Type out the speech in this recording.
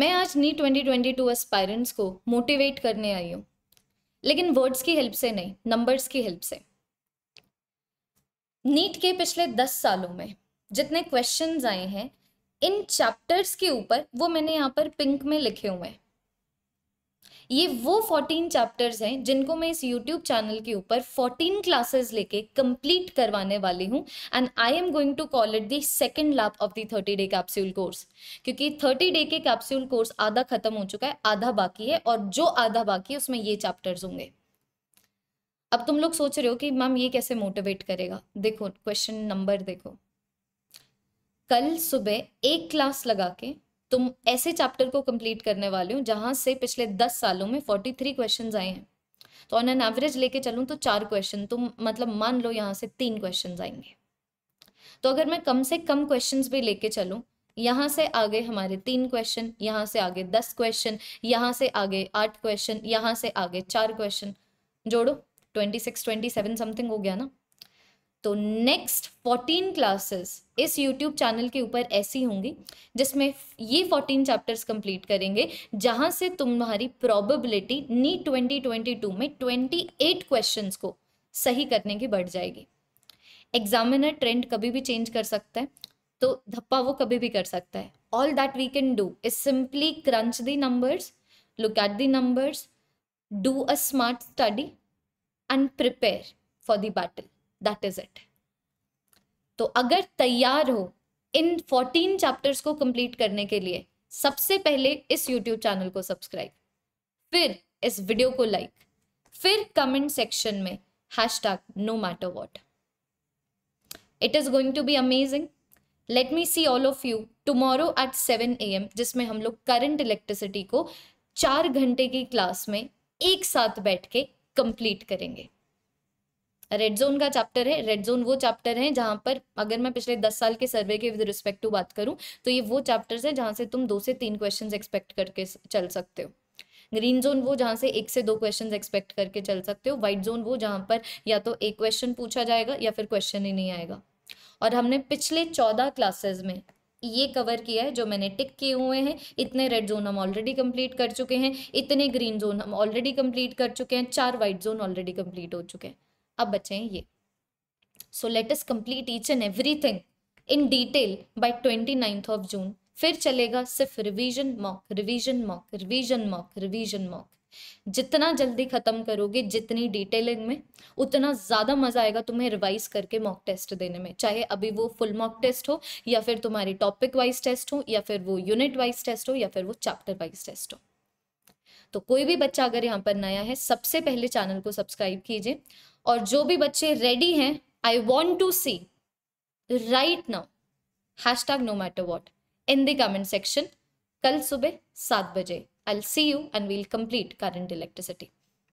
मैं आज नी 2022 एस्पायरेंट्स को मोटिवेट करने आई हूँ लेकिन वर्ड्स की हेल्प से नहीं नंबर्स की हेल्प से नीट के पिछले दस सालों में जितने क्वेश्चन आए हैं इन चैप्टर्स के ऊपर वो मैंने यहाँ पर पिंक में लिखे हुए हैं ये वो फोर्टीन चैप्टर्स हैं जिनको मैं इस यूट्यूब चैनल के ऊपर फोर्टीन क्लासेस लेके कंप्लीट करवाने वाली हूँ and I am going to call it the second lap of the thirty day capsule course क्योंकि थर्टी डे के कैप्स्यूल कोर्स आधा खत्म हो चुका है आधा बाकी है और जो आधा बाकी है उसमें ये चैप्टर्स होंगे अब तुम लोग सोच रहे हो कि मैम ये कैसे मोटिवेट करेगा देखो क्वेश्चन नंबर देखो कल सुबह एक क्लास लगा के तुम ऐसे चैप्टर को कंप्लीट करने वाले हो जहाँ से पिछले दस सालों में फोर्टी थ्री क्वेश्चन आए हैं तो ऑन एन एवरेज लेके चलूँ तो चार क्वेश्चन तुम मतलब मान लो यहाँ से तीन क्वेश्चन आएंगे तो अगर मैं कम से कम क्वेश्चन भी लेके चलूँ यहाँ से आगे हमारे तीन क्वेश्चन यहाँ से आगे दस क्वेश्चन यहाँ से आगे आठ क्वेश्चन यहाँ से आगे चार क्वेश्चन जोड़ो twenty six twenty seven something हो गया ना तो नेक्स्ट फोर्टीन क्लासेस इस यूट्यूब चैनल के ऊपर ऐसी होंगी जिसमें ये फोर्टीन चैप्टर्स कंप्लीट करेंगे जहां से तुम्हारी प्रोबेबिलिटी ट्वेंटी टू में ट्वेंटी एट क्वेश्चन को सही करने की बढ़ जाएगी एग्जामिनर ट्रेंड कभी भी चेंज कर सकता है तो धप्पा वो कभी भी कर सकता है all that we can do is simply crunch the numbers look at the numbers do a smart study and prepare for the battle that is it तो अगर तैयार हो इन फोर्टीन चैप्टर्स को कंप्लीट करने के लिए सबसे पहले इस यूट्यूब चैनल को सब्सक्राइब फिर इस वीडियो को लाइक फिर कमेंट सेक्शन में hashtag no matter what it is going to be amazing let me see all of you tomorrow at seven A M जिसमें हम लोग करंट इलेक्ट्रिसिटी को चार घंटे की क्लास में एक साथ बैठ के कंप्लीट करेंगे रेड जोन का चैप्टर है रेड जोन वो चैप्टर है जहाँ पर अगर मैं पिछले दस साल के सर्वे के विद रिस्पेक्ट टू बात करूँ तो ये वो चैप्टर्स है जहाँ से तुम दो से तीन क्वेश्चन एक्सपेक्ट करके चल सकते हो ग्रीन जोन वो जहाँ से एक से दो क्वेश्चन एक्सपेक्ट करके चल सकते हो व्हाइट जोन वो जहाँ पर या तो एक क्वेश्चन पूछा जाएगा या फिर क्वेश्चन ही नहीं आएगा और हमने पिछले चौदह क्लासेस में ये कवर किया है जो मैंने टिक किए हुए हैं इतने रेड जोन हम ऑलरेडी कंप्लीट कर चुके हैं इतने ग्रीन जोन हम ऑलरेडी कंप्लीट कर चुके हैं चार व्हाइट जोन ऑलरेडी कंप्लीट हो चुके हैं अब बचे हैं ये so let us complete each and everything in detail by twenty ninth of June फिर चलेगा सिर्फ revision mock revision mock revision mock revision mock जितना जल्दी खत्म करोगे जितनी डिटेलिंग में उतना ज़्यादा मज़ा आएगा तुम्हें रिवाइज करके मॉक टेस्ट देने में चाहे अभी वो फुल मॉक टेस्ट हो या फिर तुम्हारी टॉपिक वाइज टेस्ट हो या फिर वो यूनिट वाइज टेस्ट हो या फिर वो चैप्टर वाइज टेस्ट हो तो कोई भी बच्चा अगर यहाँ पर नया है सबसे पहले चैनल को सब्सक्राइब कीजिए और जो भी बच्चे रेडी हैं I want to see right now hashtag no matter what in the comment section कल सुबह सात बजे I see you and we'll complete current electricity